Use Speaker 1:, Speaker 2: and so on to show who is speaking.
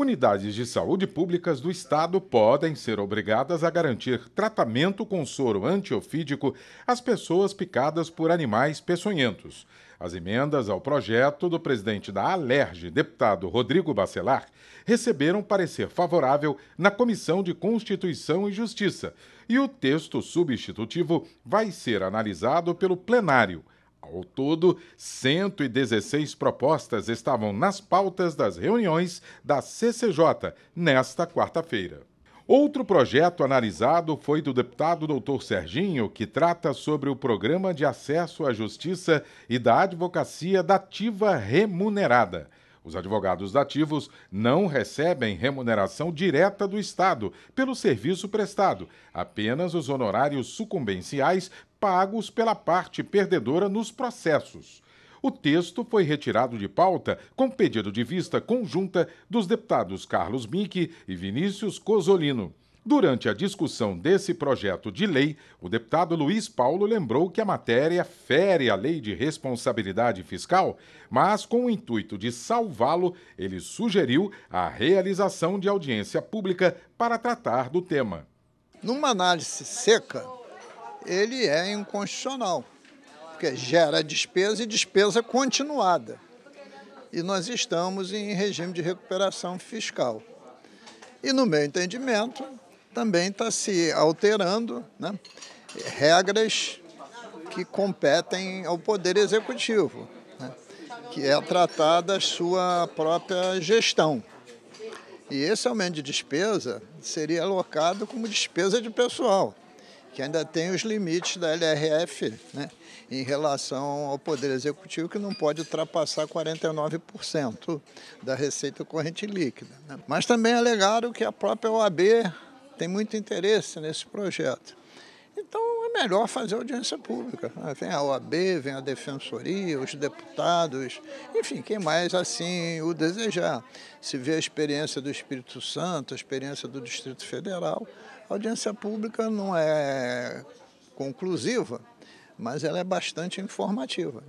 Speaker 1: unidades de saúde públicas do Estado podem ser obrigadas a garantir tratamento com soro antiofídico às pessoas picadas por animais peçonhentos. As emendas ao projeto do presidente da Alerj, deputado Rodrigo Bacelar, receberam parecer favorável na Comissão de Constituição e Justiça, e o texto substitutivo vai ser analisado pelo plenário. Ao todo, 116 propostas estavam nas pautas das reuniões da CCJ nesta quarta-feira. Outro projeto analisado foi do deputado Dr. Serginho, que trata sobre o programa de acesso à justiça e da advocacia dativa remunerada. Os advogados ativos não recebem remuneração direta do Estado pelo serviço prestado, apenas os honorários sucumbenciais pagos pela parte perdedora nos processos. O texto foi retirado de pauta com pedido de vista conjunta dos deputados Carlos Mink e Vinícius Cosolino. Durante a discussão desse projeto de lei, o deputado Luiz Paulo lembrou que a matéria fere a lei de responsabilidade fiscal, mas com o intuito de salvá-lo, ele sugeriu a realização de audiência pública para tratar do tema. Numa análise seca, ele é inconstitucional, porque gera
Speaker 2: despesa e despesa continuada. E nós estamos em regime de recuperação fiscal. E, no meu entendimento, também está se alterando né, regras que competem ao Poder Executivo, né, que é tratar da sua própria gestão. E esse aumento de despesa seria alocado como despesa de pessoal, que ainda tem os limites da LRF né, em relação ao Poder Executivo, que não pode ultrapassar 49% da receita corrente líquida. Né. Mas também é alegaram que a própria OAB tem muito interesse nesse projeto. Então é melhor fazer audiência pública. Né? Vem a OAB, vem a Defensoria, os deputados, enfim, quem mais assim o desejar. Se vê a experiência do Espírito Santo, a experiência do Distrito Federal, a audiência pública não é conclusiva, mas ela é bastante informativa.